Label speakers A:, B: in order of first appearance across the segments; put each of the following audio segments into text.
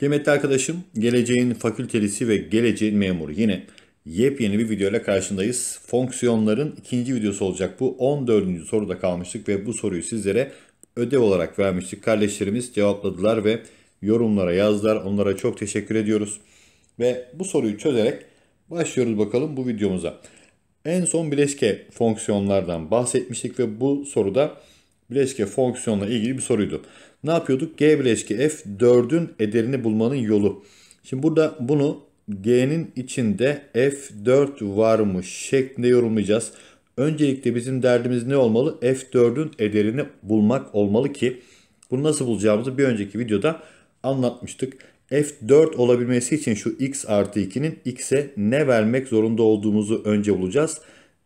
A: Kıymetli arkadaşım, geleceğin fakültelisi ve geleceğin memuru yine yepyeni bir videoyla karşındayız. Fonksiyonların ikinci videosu olacak bu. 14. soruda kalmıştık ve bu soruyu sizlere ödev olarak vermiştik. Kardeşlerimiz cevapladılar ve yorumlara yazdılar. Onlara çok teşekkür ediyoruz. Ve bu soruyu çözerek başlıyoruz bakalım bu videomuza. En son bileşke fonksiyonlardan bahsetmiştik ve bu soruda bileşke fonksiyonla ilgili bir soruydu. Ne yapıyorduk? G bileşki F 4'ün ederini bulmanın yolu. Şimdi burada bunu G'nin içinde F4 mı şeklinde yorumlayacağız. Öncelikle bizim derdimiz ne olmalı? F4'ün ederini bulmak olmalı ki bunu nasıl bulacağımızı bir önceki videoda anlatmıştık. F4 olabilmesi için şu x artı 2'nin x'e ne vermek zorunda olduğumuzu önce bulacağız.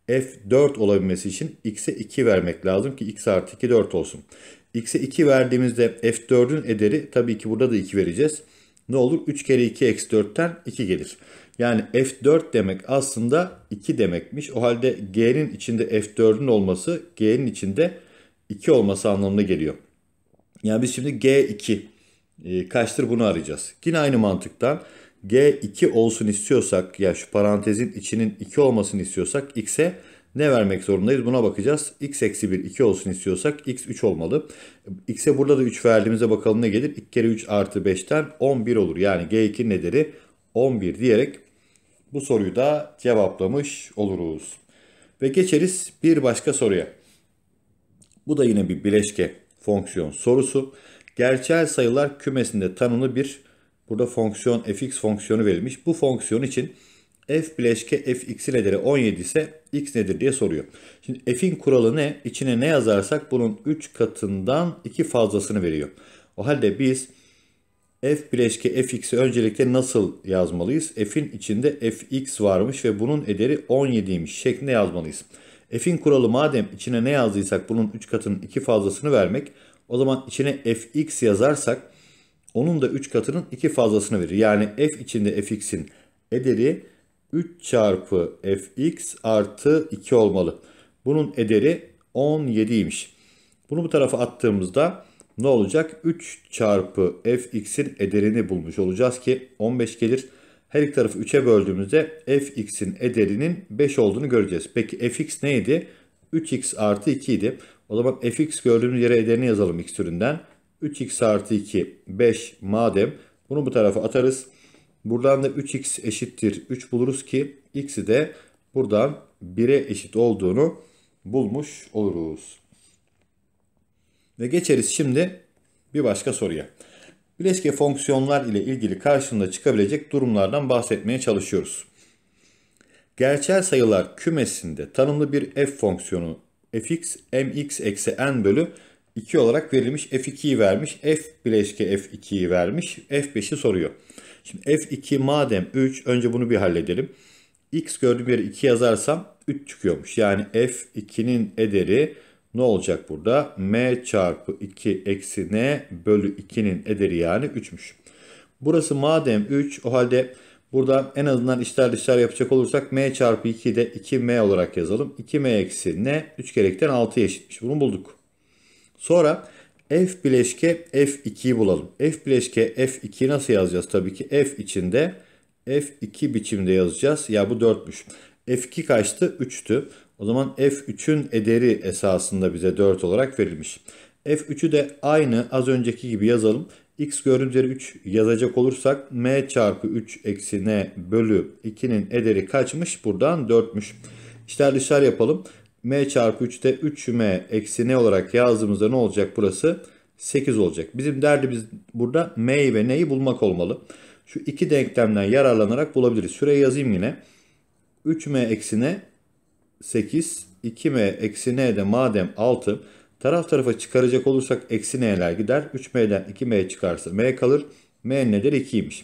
A: F4 olabilmesi için x'e 2 vermek lazım ki x artı 2 4 olsun. X'e 2 verdiğimizde F4'ün ederi tabii ki burada da 2 vereceğiz. Ne olur? 3 kere 2 x 4'ten 2 gelir. Yani F4 demek aslında 2 demekmiş. O halde G'nin içinde F4'ün olması G'nin içinde 2 olması anlamına geliyor. Yani biz şimdi G2 e, kaçtır bunu arayacağız. Yine aynı mantıktan G2 olsun istiyorsak ya yani şu parantezin içinin 2 olmasını istiyorsak X'e ne vermek zorundayız? Buna bakacağız. x eksi 1 2 olsun istiyorsak x 3 olmalı. x'e burada da 3 verdiğimize bakalım ne gelir? 2 kere 3 artı 5'ten 11 olur. Yani g2'nin ederi 11 diyerek bu soruyu da cevaplamış oluruz. Ve geçeriz bir başka soruya. Bu da yine bir bileşke fonksiyon sorusu. Gerçel sayılar kümesinde tanımlı bir burada fonksiyon fx fonksiyonu verilmiş. Bu fonksiyon için f bileşke fx nedir 17 ise x nedir diye soruyor. Şimdi f'in kuralı ne? İçine ne yazarsak bunun 3 katından 2 fazlasını veriyor. O halde biz f bileşke fx'i öncelikle nasıl yazmalıyız? f'in içinde fx varmış ve bunun ederi 17'ymiş şeklinde yazmalıyız. f'in kuralı madem içine ne yazdıysak bunun 3 katının 2 fazlasını vermek o zaman içine fx yazarsak onun da 3 katının 2 fazlasını verir. Yani f içinde fx'in ederi 3 çarpı fx artı 2 olmalı. Bunun ederi 17'ymiş. Bunu bu tarafa attığımızda ne olacak? 3 çarpı fx'in ederini bulmuş olacağız ki 15 gelir. Her iki tarafı 3'e böldüğümüzde fx'in ederinin 5 olduğunu göreceğiz. Peki fx neydi? 3x artı 2 idi. O zaman fx gördüğümüz yere ederini yazalım x türünden. 3x artı 2 5 madem bunu bu tarafa atarız. Buradan da 3x eşittir 3 buluruz ki x'i de buradan 1'e eşit olduğunu bulmuş oluruz. Ve geçeriz şimdi bir başka soruya. Bileşke fonksiyonlar ile ilgili karşında çıkabilecek durumlardan bahsetmeye çalışıyoruz. Gerçel sayılar kümesinde tanımlı bir f fonksiyonu fx mx eksi n bölü 2 olarak verilmiş f2'yi vermiş. f bileşke f2'yi vermiş. f5'i soruyor. Şimdi f2 madem 3 önce bunu bir halledelim. x gördüğüm yere 2 yazarsam 3 çıkıyormuş. Yani f2'nin ederi ne olacak burada? m çarpı 2 eksi n bölü 2'nin ederi yani 3'müş. Burası madem 3 o halde burada en azından işler dışlar yapacak olursak m çarpı 2'yi de 2m olarak yazalım. 2m eksi n 3 gerekten 6'ya eşitmiş. Bunu bulduk. Sonra F bileşke F2'yi bulalım. F bileşke F2'yi nasıl yazacağız? Tabii ki F içinde F2 biçimde yazacağız. Ya bu 4'müş. F2 kaçtı? 3'tü. O zaman F3'ün ederi esasında bize 4 olarak verilmiş. F3'ü de aynı az önceki gibi yazalım. X gördüğüm üzere 3 yazacak olursak M çarpı 3 eksi N bölü 2'nin ederi kaçmış? Buradan 4'müş. İşler dışarı yapalım m çarpı 3'te 3m eksi ne olarak yazdığımızda ne olacak burası? 8 olacak. Bizim derdimiz burada m'yi ve n'yi bulmak olmalı. Şu iki denklemden yararlanarak bulabiliriz. Şuraya yazayım yine. 3m eksi ne? 8. 2m eksi n de madem 6. Taraf tarafa çıkaracak olursak eksi n'ler gider. 3m'den 2m çıkarsa m kalır. m nedir? 2'ymiş.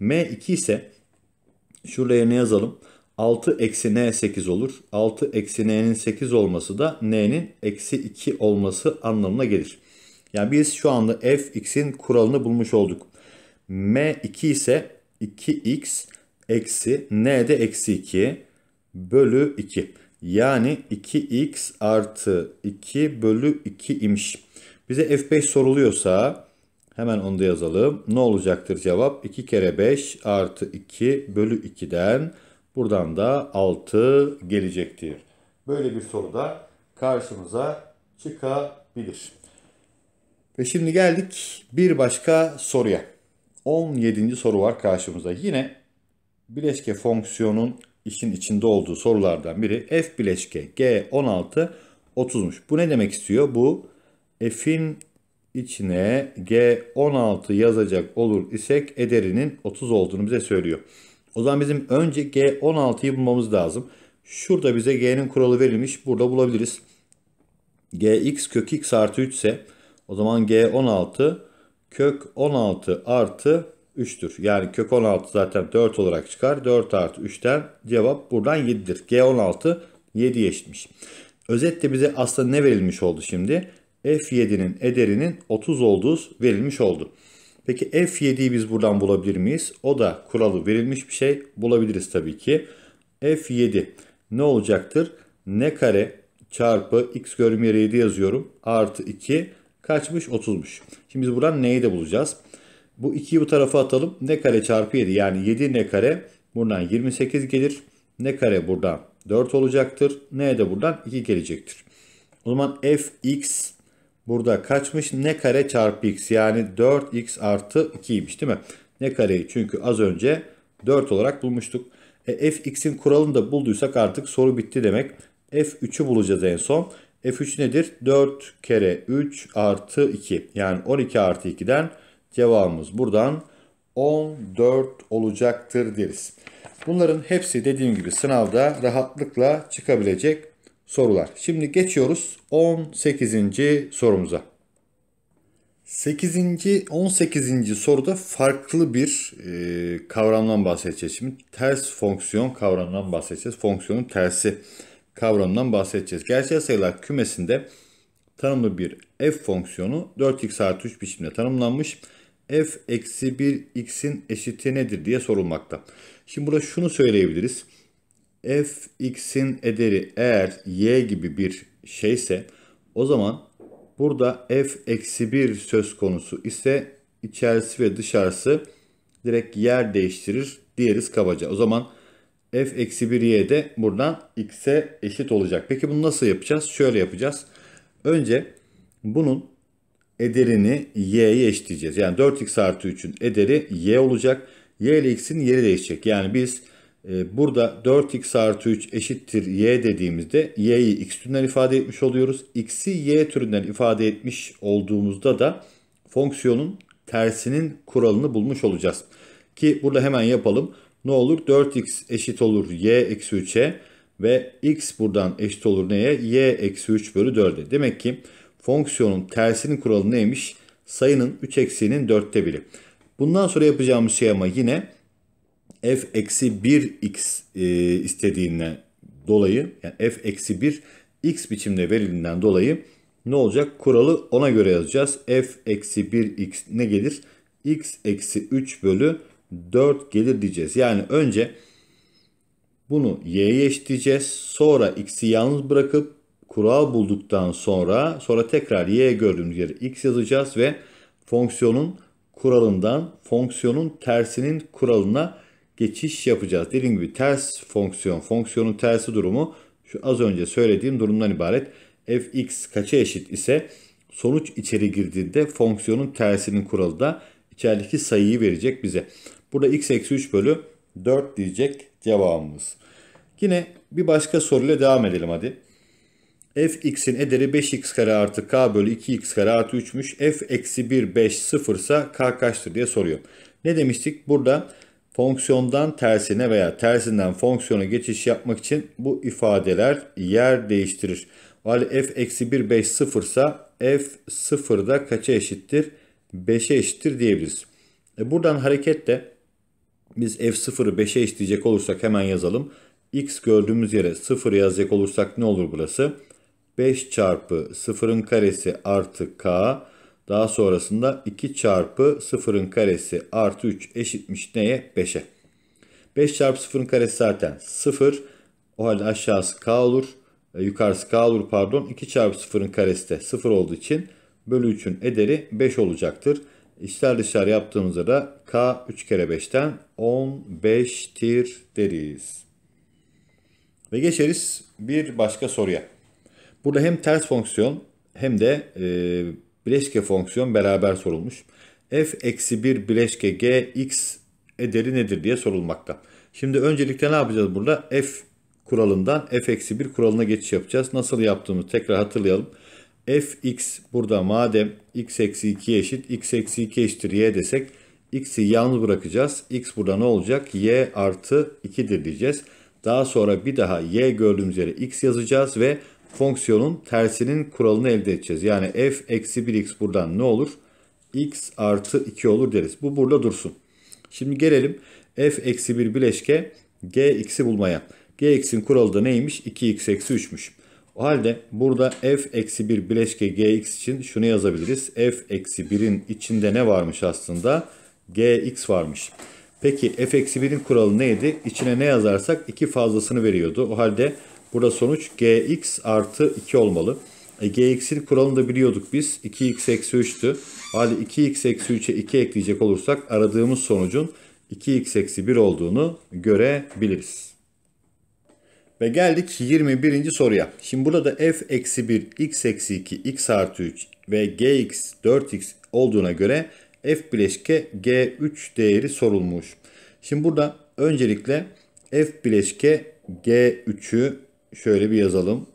A: m 2 ise şuraya ne yazalım? 6 eksi n 8 olur. 6 eksi n'nin 8 olması da n'nin eksi 2 olması anlamına gelir. Yani biz şu anda fx'in kuralını bulmuş olduk. m 2 ise 2x eksi n de eksi 2 bölü 2. Yani 2x artı 2 bölü 2 imiş. Bize f5 soruluyorsa hemen onu da yazalım. Ne olacaktır cevap? 2 kere 5 artı 2 bölü 2'den Buradan da 6 gelecektir. Böyle bir soru da karşımıza çıkabilir. Ve şimdi geldik bir başka soruya. 17. soru var karşımıza. Yine bileşke fonksiyonun işin içinde olduğu sorulardan biri f bileşke g16 30'muş. Bu ne demek istiyor? Bu f'in içine g16 yazacak olur isek ederinin 30 olduğunu bize söylüyor. O zaman bizim önce G16'yı bulmamız lazım. Şurada bize G'nin kuralı verilmiş. Burada bulabiliriz. Gx kök x artı 3 ise o zaman G16 kök 16 artı 3'tür. Yani kök 16 zaten 4 olarak çıkar. 4 artı 3'ten cevap buradan 7'dir. G16 7'ye eşitmiş. Özetle bize aslında ne verilmiş oldu şimdi? F7'nin ederinin 30 olduğu verilmiş oldu. Peki F7'yi biz buradan bulabilir miyiz? O da kuralı verilmiş bir şey. Bulabiliriz tabii ki. F7 ne olacaktır? Ne kare çarpı x görme yeri 7 yazıyorum. Artı 2 kaçmış? 30'muş. Şimdi biz buradan neyi de bulacağız? Bu 2'yi bu tarafa atalım. Ne kare çarpı 7 yani 7 ne kare buradan 28 gelir. Ne kare buradan 4 olacaktır. Ne de buradan 2 gelecektir. O zaman fx Burada kaçmış? Ne kare çarpı x yani 4x artı 2'ymiş değil mi? Ne kareyi çünkü az önce 4 olarak bulmuştuk. E, fx'in kuralını da bulduysak artık soru bitti demek. f3'ü bulacağız en son. f3 nedir? 4 kere 3 artı 2 yani 12 artı 2'den cevabımız buradan 14 olacaktır deriz. Bunların hepsi dediğim gibi sınavda rahatlıkla çıkabilecek sorular. Şimdi geçiyoruz 18. sorumuza. 8. 18. soruda farklı bir e, kavramdan bahsedeceğiz. Şimdi ters fonksiyon kavramından bahsedeceğiz. Fonksiyonun tersi kavramından bahsedeceğiz. Gerçel sayılar kümesinde tanımlı bir f fonksiyonu 4x artı 3 biçimde tanımlanmış. f eksi 1x'in eşiti nedir diye sorulmakta. Şimdi burada şunu söyleyebiliriz fx'in ederi eğer y gibi bir şeyse o zaman burada f eksi 1 söz konusu ise içerisi ve dışarısı direkt yer değiştirir diyeriz kabaca. O zaman f eksi 1 y de buradan x'e eşit olacak. Peki bunu nasıl yapacağız? Şöyle yapacağız. Önce bunun ederini y'ye eşitleyeceğiz. Yani 4x artı 3'ün ederi y olacak. y ile x'in yeri değişecek. Yani biz ee, burada 4x artı 3 eşittir y dediğimizde y'yi x türünden ifade etmiş oluyoruz. x'i y türünden ifade etmiş olduğumuzda da fonksiyonun tersinin kuralını bulmuş olacağız. Ki burada hemen yapalım. Ne olur? 4x eşit olur y eksi 3'e ve x buradan eşit olur neye? y eksi 3 bölü 4'e. Demek ki fonksiyonun tersinin kuralı neymiş? Sayının 3 eksiğinin 4'te biri. Bundan sonra yapacağımız şey ama yine f eksi 1x e, istediğinden dolayı yani f eksi 1 x biçimde verildiğinden dolayı ne olacak? Kuralı ona göre yazacağız. f eksi 1x ne gelir? x eksi 3 bölü 4 gelir diyeceğiz. Yani önce bunu y'ye eşitleyeceğiz. Sonra x'i yalnız bırakıp kural bulduktan sonra sonra tekrar y'ye gördüğümüz yere x yazacağız ve fonksiyonun kuralından fonksiyonun tersinin kuralına geçiş yapacağız. Dediğim gibi ters fonksiyon, fonksiyonun tersi durumu şu az önce söylediğim durumdan ibaret. fx kaça eşit ise sonuç içeri girdiğinde fonksiyonun tersinin kuralı da içerideki sayıyı verecek bize. Burada x eksi 3 bölü 4 diyecek cevabımız. Yine bir başka soruyla devam edelim hadi. fx'in ederi 5x kare artı k bölü 2x kare artı 3'müş. f eksi 1 5 0 ise k kaçtır diye soruyor. Ne demiştik? Burada Fonksiyondan tersine veya tersinden fonksiyona geçiş yapmak için bu ifadeler yer değiştirir. O f eksi 1 5 0 ise f 0 da kaça eşittir? 5'e eşittir diyebiliriz. E buradan hareketle biz f0'ı 5'e eşitleyecek olursak hemen yazalım. x gördüğümüz yere 0 yazacak olursak ne olur burası? 5 çarpı 0'ın karesi artı k daha sonrasında 2 çarpı 0'ın karesi artı 3 eşitmiş neye? 5'e. 5 çarpı 0'ın karesi zaten 0. O halde aşağısı k olur. E, yukarısı k olur pardon. 2 çarpı 0'ın karesi de 0 olduğu için bölü 3'ün ederi 5 olacaktır. İçler dışlar yaptığımızda da k 3 kere 5'ten 15'tir deriz. Ve geçeriz bir başka soruya. Burada hem ters fonksiyon hem de e, bileşke fonksiyon beraber sorulmuş. f eksi 1 bileşke g x ederi nedir diye sorulmakta. Şimdi öncelikle ne yapacağız burada? f kuralından f eksi 1 kuralına geçiş yapacağız. Nasıl yaptığımızı tekrar hatırlayalım. F x burada madem x eksi 2 eşit x eksi 2 eşittir y desek x'i yalnız bırakacağız. x burada ne olacak? y artı 2'dir diyeceğiz. Daha sonra bir daha y gördüğümüz yere x yazacağız ve fonksiyonun tersinin kuralını elde edeceğiz. Yani f eksi 1x buradan ne olur? x artı 2 olur deriz. Bu burada dursun. Şimdi gelelim f eksi 1 bileşke gx'i bulmaya. gx'in kuralı da neymiş? 2x eksi 3'müş. O halde burada f eksi 1 bileşke gx için şunu yazabiliriz. f eksi 1'in içinde ne varmış aslında? gx varmış. Peki f eksi 1'in kuralı neydi? İçine ne yazarsak 2 fazlasını veriyordu. O halde Burada sonuç gx artı 2 olmalı. E, gx'in kuralını da biliyorduk biz. 2x eksi 3'tü. Hadi 2x eksi 3'e 2 ekleyecek olursak aradığımız sonucun 2x eksi 1 olduğunu görebiliriz. Ve geldik 21. soruya. Şimdi burada f eksi 1, x eksi 2, x artı 3 ve gx 4x olduğuna göre f bileşke g3 değeri sorulmuş. Şimdi burada öncelikle f bileşke g3'ü şöyle bir yazalım.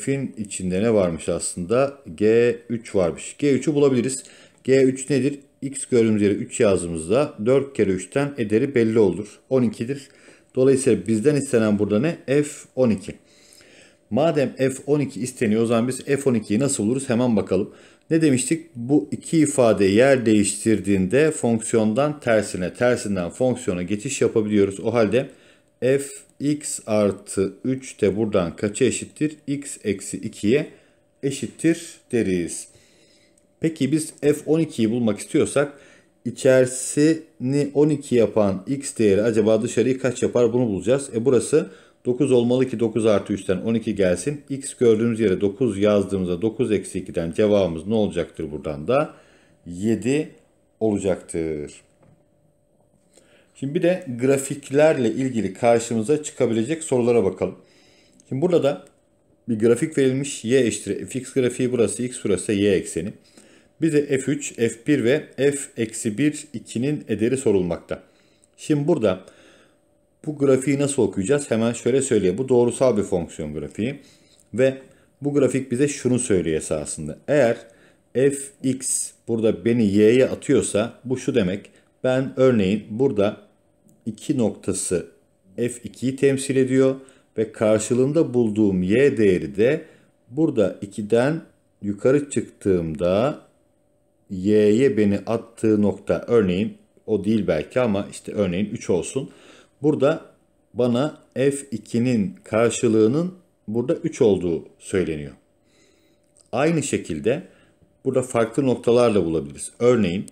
A: F'in içinde ne varmış aslında? G3 varmış. G3'ü bulabiliriz. G3 nedir? X gördüğümüz yere 3 yazdığımızda 4 kere 3'ten ederi belli olur. 12'dir. Dolayısıyla bizden istenen burada ne? F12. Madem F12 isteniyor o zaman biz F12'yi nasıl buluruz hemen bakalım. Ne demiştik? Bu iki ifade yer değiştirdiğinde fonksiyondan tersine, tersinden fonksiyona geçiş yapabiliyoruz. O halde f x artı 3 de buradan kaça eşittir? x eksi 2'ye eşittir deriz. Peki biz f12'yi bulmak istiyorsak içerisini 12 yapan x değeri acaba dışarıyı kaç yapar bunu bulacağız. E burası 9 olmalı ki 9 artı 3'ten 12 gelsin. x gördüğümüz yere 9 yazdığımızda 9 eksi 2'den cevabımız ne olacaktır buradan da? 7 olacaktır. Şimdi bir de grafiklerle ilgili karşımıza çıkabilecek sorulara bakalım. Şimdi burada da bir grafik verilmiş. Y eşittir fx grafiği burası, x burası y ekseni. Bize f3, f1 ve f-1 2'nin ederi sorulmakta. Şimdi burada bu grafiği nasıl okuyacağız? Hemen şöyle söyleyeyim. Bu doğrusal bir fonksiyon grafiği. Ve bu grafik bize şunu söylüyor esasında. Eğer fx burada beni y'ye atıyorsa bu şu demek. Ben örneğin burada 2 noktası F2'yi temsil ediyor ve karşılığında bulduğum y değeri de burada 2'den yukarı çıktığımda y'ye beni attığı nokta örneğin o değil belki ama işte örneğin 3 olsun. Burada bana f2'nin karşılığının burada 3 olduğu söyleniyor. Aynı şekilde burada farklı noktalarla bulabiliriz. Örneğin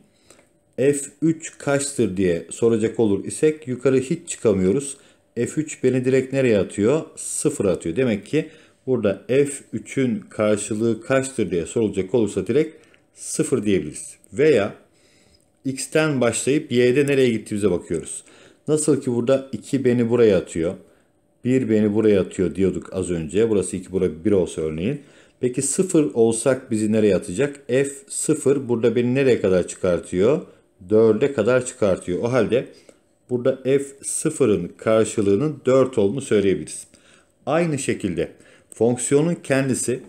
A: F3 kaçtır diye soracak olur isek yukarı hiç çıkamıyoruz. F3 beni direkt nereye atıyor? 0 atıyor. Demek ki burada F3'ün karşılığı kaçtır diye sorulacak olursa direkt 0 diyebiliriz. Veya X'ten başlayıp Y'de nereye gittiğimize bakıyoruz. Nasıl ki burada 2 beni buraya atıyor. 1 beni buraya atıyor diyorduk az önce. Burası 2 burası 1 olsa örneğin. Peki 0 olsak bizi nereye atacak? F 0 burada beni nereye kadar çıkartıyor? 4'e kadar çıkartıyor. O halde burada f0'ın karşılığının 4 olduğunu söyleyebiliriz. Aynı şekilde fonksiyonun kendisi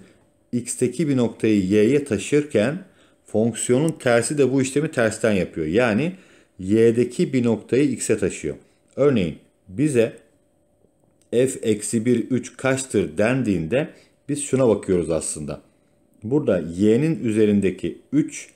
A: x'teki bir noktayı y'ye taşırken fonksiyonun tersi de bu işlemi tersten yapıyor. Yani y'deki bir noktayı x'e taşıyor. Örneğin bize f-1 3 kaçtır dendiğinde biz şuna bakıyoruz aslında. Burada y'nin üzerindeki 3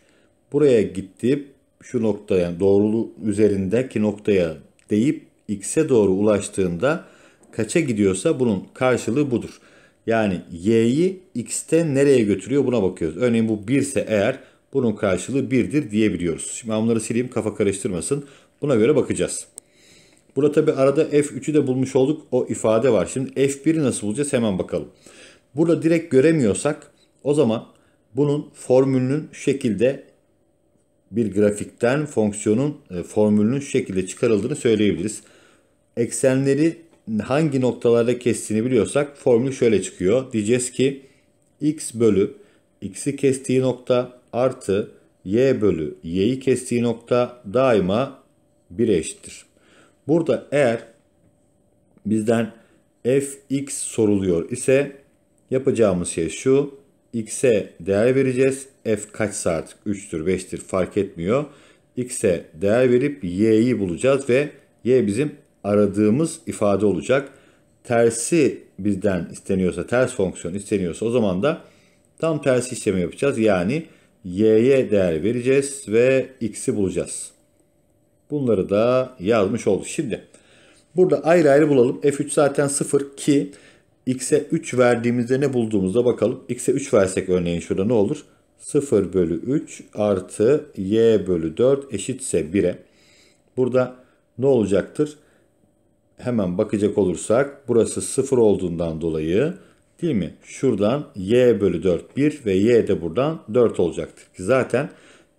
A: buraya gittiği şu noktaya doğrulu üzerindeki noktaya deyip x'e doğru ulaştığında kaça gidiyorsa bunun karşılığı budur. Yani y'yi x'ten nereye götürüyor buna bakıyoruz. Örneğin bu 1 ise eğer bunun karşılığı 1'dir diyebiliyoruz. Şimdi ben bunları sileyim kafa karıştırmasın. Buna göre bakacağız. Burada tabi arada F3'ü de bulmuş olduk. O ifade var. Şimdi F1'i nasıl bulacağız hemen bakalım. Burada direkt göremiyorsak o zaman bunun formülünün şekilde bir grafikten fonksiyonun e, formülünün şu şekilde çıkarıldığını söyleyebiliriz. Eksenleri hangi noktalarda kestiğini biliyorsak formül şöyle çıkıyor. Diyeceğiz ki x bölü x'i kestiği nokta artı y bölü y'yi kestiği nokta daima 1'e eşittir. Burada eğer bizden fx soruluyor ise yapacağımız şey şu x'e değer vereceğiz. F kaç saat? 3'tür, 5'tir fark etmiyor. X'e değer verip y'yi bulacağız ve y bizim aradığımız ifade olacak. Tersi bizden isteniyorsa, ters fonksiyon isteniyorsa o zaman da tam tersi işlemi yapacağız. Yani y'ye değer vereceğiz ve x'i bulacağız. Bunları da yazmış olduk. Şimdi burada ayrı ayrı bulalım. F3 zaten 0 ki x'e 3 verdiğimizde ne bulduğumuza bakalım. x'e 3 versek örneğin şurada ne olur? 0 bölü 3 artı y bölü 4 eşitse 1'e. Burada ne olacaktır? Hemen bakacak olursak burası 0 olduğundan dolayı değil mi? Şuradan y bölü 4 1 ve y de buradan 4 olacaktır. zaten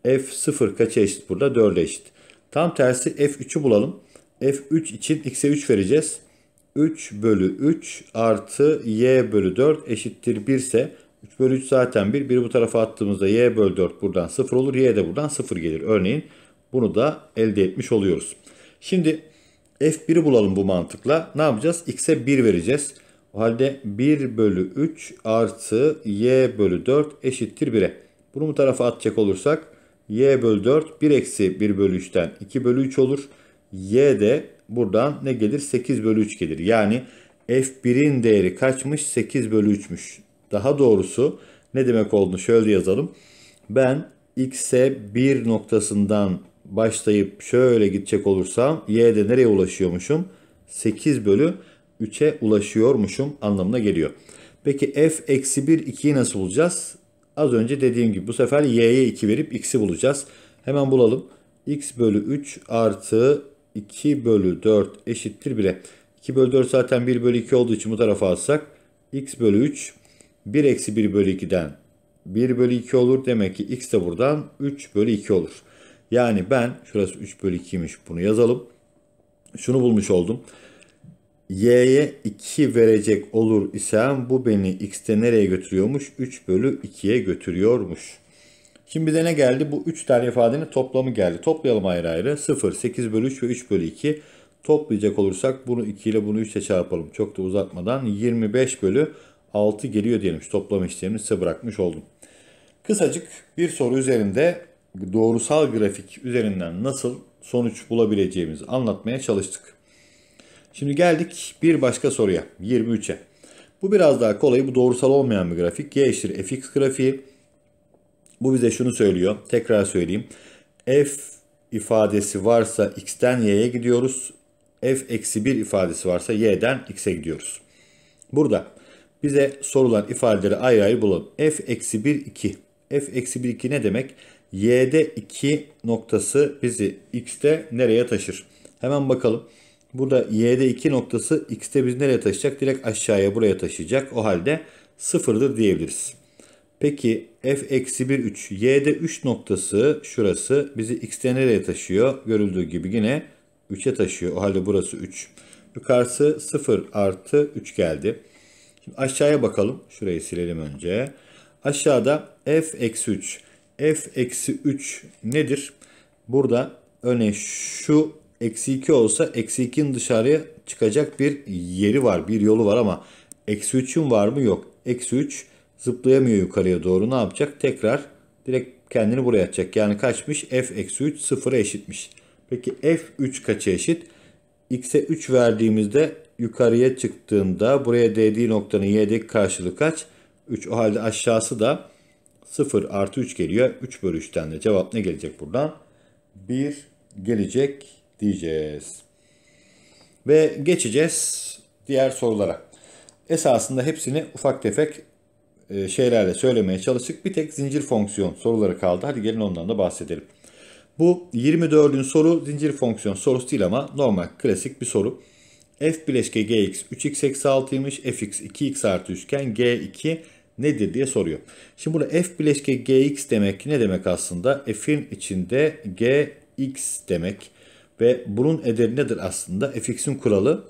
A: f 0 kaça eşit burada? 4'e eşit. Tam tersi f3'ü bulalım. f3 için x'e 3 vereceğiz. 3 bölü 3 artı y bölü 4 eşittir 1 ise 3 bölü 3 zaten 1. 1'i bu tarafa attığımızda y bölü 4 buradan 0 olur. Y de buradan 0 gelir. Örneğin bunu da elde etmiş oluyoruz. Şimdi f1'i bulalım bu mantıkla. Ne yapacağız? x'e 1 vereceğiz. O halde 1 bölü 3 artı y bölü 4 eşittir 1'e. Bunu bu tarafa atacak olursak y bölü 4 1 eksi 1 bölü 3'ten 2 bölü 3 olur. Y de buradan ne gelir? 8 bölü 3 gelir. Yani F1'in değeri kaçmış? 8 bölü 3'müş. Daha doğrusu ne demek olduğunu şöyle yazalım. Ben X'e 1 noktasından başlayıp şöyle gidecek olursam Y'de nereye ulaşıyormuşum? 8 bölü 3'e ulaşıyormuşum anlamına geliyor. Peki f eksi 1 2'yi nasıl bulacağız? Az önce dediğim gibi bu sefer y'ye 2 verip x'i bulacağız. Hemen bulalım. x bölü 3 artı 2 bölü 4 eşittir 1'e. 2 bölü 4 zaten 1 bölü 2 olduğu için bu tarafa alsak x bölü 3 1 eksi 1 bölü 2'den 1 bölü 2 olur. Demek ki x de buradan 3 bölü 2 olur. Yani ben şurası 3 bölü 2'ymiş bunu yazalım. Şunu bulmuş oldum. y'ye 2 verecek olur isem bu beni x'te nereye götürüyormuş? 3 bölü 2'ye götürüyormuş. Şimdi bize ne geldi? Bu 3 tane ifadenin toplamı geldi. Toplayalım ayrı ayrı. 0, 8 bölü 3 ve 3 bölü 2. Toplayacak olursak bunu 2 ile bunu 3 ile çarpalım. Çok da uzatmadan 25 bölü 6 geliyor diyelim. Şu toplam işlemini size bırakmış oldum. Kısacık bir soru üzerinde doğrusal grafik üzerinden nasıl sonuç bulabileceğimizi anlatmaya çalıştık. Şimdi geldik bir başka soruya 23'e. Bu biraz daha kolay bu doğrusal olmayan bir grafik. Y eşittir fx grafiği. Bu bize şunu söylüyor. Tekrar söyleyeyim. F ifadesi varsa x'ten y'ye gidiyoruz. F eksi 1 ifadesi varsa y'den x'e gidiyoruz. Burada bize sorulan ifadeleri ayrı ayrı bulalım. F eksi 1 2. F eksi 1 2 ne demek? Y'de 2 noktası bizi x'te nereye taşır? Hemen bakalım. Burada y'de 2 noktası x'te bizi nereye taşıyacak? Direkt aşağıya buraya taşıyacak. O halde sıfırdır diyebiliriz. Peki f eksi 1 3. Y'de 3 noktası şurası bizi x'te nereye taşıyor? Görüldüğü gibi yine 3'e taşıyor. O halde burası 3. Yukarısı 0 artı 3 geldi. Şimdi aşağıya bakalım. Şurayı silelim önce. Aşağıda f eksi 3. f eksi 3 nedir? Burada örneğin şu eksi 2 olsa eksi 2'nin dışarıya çıkacak bir yeri var. Bir yolu var ama eksi 3'ün var mı? Yok. Eksi 3 zıplayamıyor yukarıya doğru. Ne yapacak? Tekrar direkt kendini buraya atacak. Yani kaçmış? f-3 sıfıra eşitmiş. Peki f3 kaça eşit? x'e 3 verdiğimizde yukarıya çıktığında buraya değdiği noktanın y'deki karşılığı kaç? 3. O halde aşağısı da 0 artı 3 geliyor. 3 bölü 3'ten de cevap ne gelecek buradan? 1 gelecek diyeceğiz. Ve geçeceğiz diğer sorulara. Esasında hepsini ufak tefek e, şeylerle söylemeye çalıştık. Bir tek zincir fonksiyon soruları kaldı. Hadi gelin ondan da bahsedelim. Bu 24'ün soru zincir fonksiyon sorusu değil ama normal klasik bir soru. F bileşke gx 3x eksi 6'ymış. fx 2x artı 3 g2 nedir diye soruyor. Şimdi burada f bileşke gx demek ne demek aslında? f'in içinde gx demek. Ve bunun ederi nedir aslında? fx'in kuralı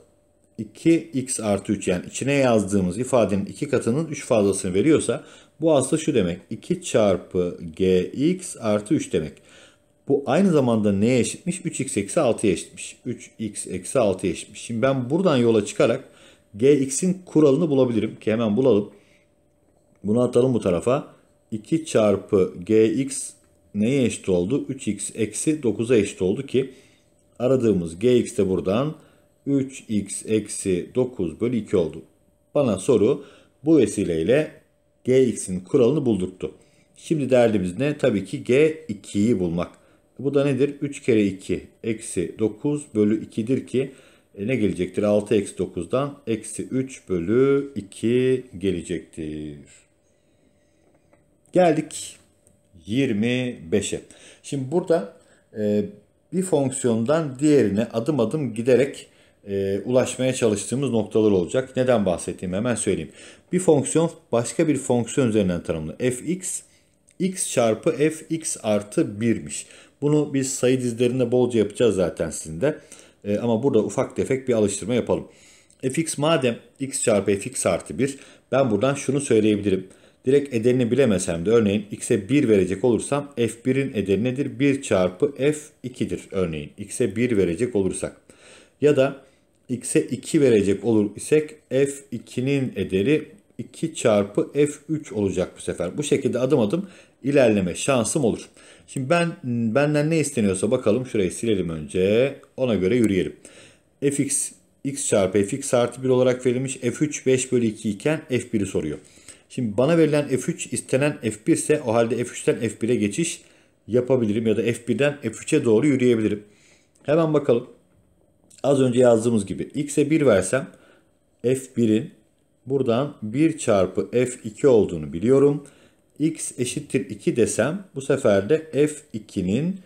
A: 2x artı 3 yani içine yazdığımız ifadenin 2 katının 3 fazlasını veriyorsa bu aslında şu demek. 2 çarpı gx artı 3 demek. Bu aynı zamanda neye eşitmiş? 3x eksi 6'ya eşitmiş. 3x eksi 6'ya eşitmiş. Şimdi ben buradan yola çıkarak gx'in kuralını bulabilirim ki hemen bulalım. Bunu atalım bu tarafa. 2 çarpı gx neye eşit oldu? 3x eksi 9'a eşit oldu ki aradığımız gx de buradan 3x eksi 9 bölü 2 oldu. Bana soru bu vesileyle gx'in kuralını bulduktu. Şimdi derdimiz ne? Tabii ki g2'yi bulmak. Bu da nedir? 3 kere 2 eksi 9 bölü 2'dir ki e ne gelecektir? 6 eksi 9'dan eksi 3 bölü 2 gelecektir. Geldik 25'e. Şimdi burada e, bir fonksiyondan diğerine adım adım giderek e, ulaşmaya çalıştığımız noktalar olacak. Neden bahsettiğimi hemen söyleyeyim. Bir fonksiyon başka bir fonksiyon üzerinden tanımlı. fx x çarpı fx artı 1'miş. Bunu biz sayı dizilerinde bolca yapacağız zaten sizin E, ama burada ufak tefek bir alıştırma yapalım. fx madem x çarpı fx artı 1 ben buradan şunu söyleyebilirim. Direkt ederini bilemesem de örneğin x'e 1 verecek olursam f1'in edeni nedir? 1 çarpı f2'dir örneğin x'e 1 verecek olursak. Ya da x'e 2 verecek olur isek f2'nin ederi 2 çarpı f3 olacak bu sefer. Bu şekilde adım adım ilerleme şansım olur. Şimdi ben benden ne isteniyorsa bakalım şurayı silelim önce. Ona göre yürüyelim. fx x çarpı fx artı 1 olarak verilmiş f3 5 bölü 2 iken f1'i soruyor. Şimdi bana verilen f3 istenen f1 ise o halde f3'ten f1'e geçiş yapabilirim ya da f1'den f3'e doğru yürüyebilirim. Hemen bakalım. Az önce yazdığımız gibi x'e 1 versem f1'in buradan 1 çarpı f2 olduğunu biliyorum. x eşittir 2 desem bu sefer de f2'nin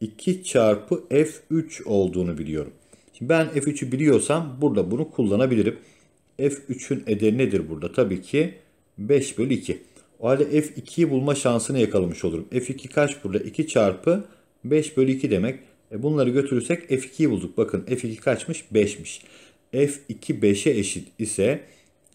A: 2 çarpı f3 olduğunu biliyorum. Şimdi ben f3'ü biliyorsam burada bunu kullanabilirim. f3'ün ederi nedir burada? Tabii ki 5 bölü 2. O halde f2'yi bulma şansını yakalamış olurum. f2 kaç burada? 2 çarpı 5 bölü 2 demek. E bunları götürürsek F2'yi bulduk. Bakın F2 kaçmış? 5'miş. F2 5'e eşit ise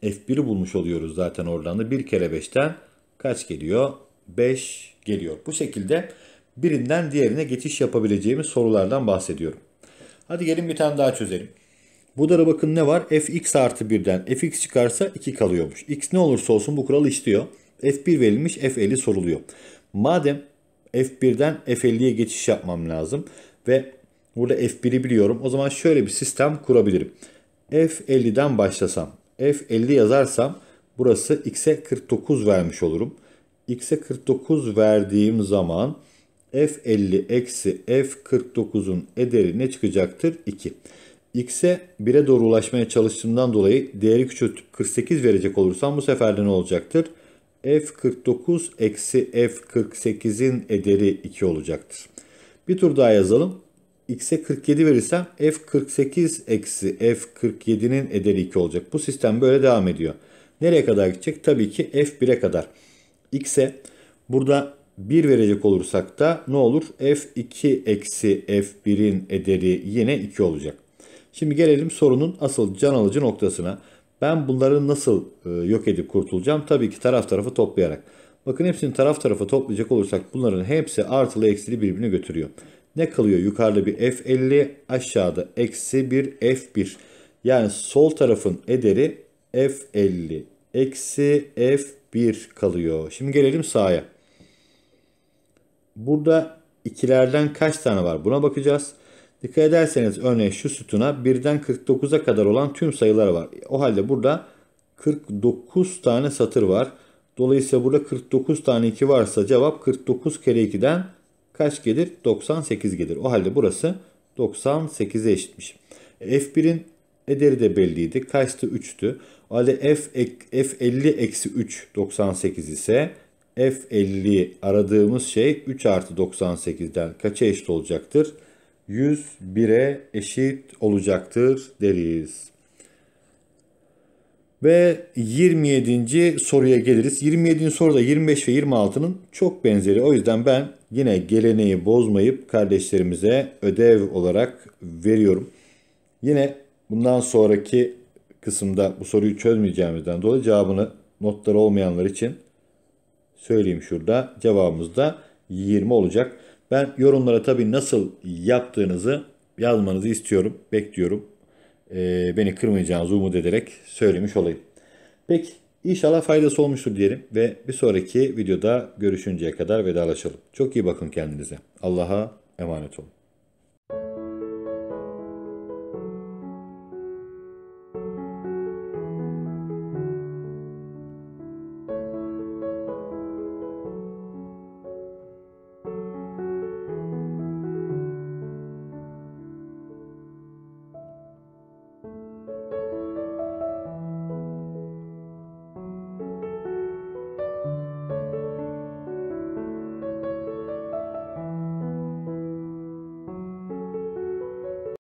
A: F1'i bulmuş oluyoruz zaten oradan da. 1 kere 5'ten kaç geliyor? 5 geliyor. Bu şekilde birinden diğerine geçiş yapabileceğimiz sorulardan bahsediyorum. Hadi gelin bir tane daha çözelim. Bu da bakın ne var? fx artı 1'den fx çıkarsa 2 kalıyormuş. x ne olursa olsun bu kural işliyor. f1 verilmiş f50 soruluyor. Madem f1'den f50'ye geçiş yapmam lazım ve burada F1'i biliyorum. O zaman şöyle bir sistem kurabilirim. F50'den başlasam, F50 yazarsam burası x'e 49 vermiş olurum. x'e 49 verdiğim zaman f50 eksi f49'un ederi ne çıkacaktır? 2. x'e 1'e doğru ulaşmaya çalıştığımdan dolayı değeri küçültüp 48 verecek olursam bu sefer de ne olacaktır? f49 eksi f48'in ederi 2 olacaktır. Bir tur daha yazalım. X'e 47 verirsem F48 eksi F47'nin ederi 2 olacak. Bu sistem böyle devam ediyor. Nereye kadar gidecek? Tabii ki F1'e kadar. X'e burada 1 verecek olursak da ne olur? F2 eksi F1'in ederi yine 2 olacak. Şimdi gelelim sorunun asıl can alıcı noktasına. Ben bunları nasıl e, yok edip kurtulacağım? Tabii ki taraf tarafı toplayarak. Bakın hepsini taraf tarafa toplayacak olursak bunların hepsi artılı eksili birbirine götürüyor. Ne kalıyor? Yukarıda bir F50 aşağıda eksi bir F1. Yani sol tarafın ederi F50 eksi F1 kalıyor. Şimdi gelelim sağa. Burada ikilerden kaç tane var buna bakacağız. Dikkat ederseniz örneğin şu sütuna 1'den 49'a kadar olan tüm sayılar var. O halde burada 49 tane satır var. Dolayısıyla burada 49 tane 2 varsa cevap 49 kere 2'den kaç gelir? 98 gelir. O halde burası 98'e eşitmiş. F1'in ederi de belliydi. Kaçtı? 3'tü. O halde F, F50 eksi 3 98 ise F50 aradığımız şey 3 artı 98'den kaça eşit olacaktır? 101'e eşit olacaktır deriz. Ve 27. soruya geliriz. 27. soruda 25 ve 26'nın çok benzeri. O yüzden ben yine geleneği bozmayıp kardeşlerimize ödev olarak veriyorum. Yine bundan sonraki kısımda bu soruyu çözmeyeceğimizden dolayı cevabını notları olmayanlar için söyleyeyim şurada. Cevabımız da 20 olacak. Ben yorumlara tabii nasıl yaptığınızı yazmanızı istiyorum, bekliyorum e, beni kırmayacağınızı umut ederek söylemiş olayım. Peki inşallah faydası olmuştur diyelim ve bir sonraki videoda görüşünceye kadar vedalaşalım. Çok iyi bakın kendinize. Allah'a emanet olun.